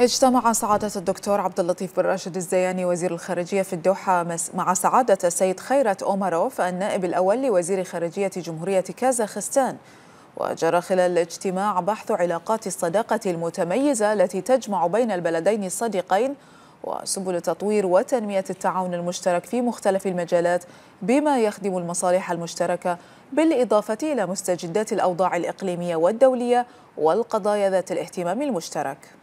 اجتمع سعادة الدكتور عبد اللطيف بن راشد الزياني وزير الخارجية في الدوحة مع سعادة السيد خيرت أومروف النائب الأول لوزير خارجية جمهورية كازاخستان وجرى خلال الاجتماع بحث علاقات الصداقة المتميزة التي تجمع بين البلدين الصديقين وسبل تطوير وتنمية التعاون المشترك في مختلف المجالات بما يخدم المصالح المشتركة بالإضافة إلى مستجدات الأوضاع الإقليمية والدولية والقضايا ذات الاهتمام المشترك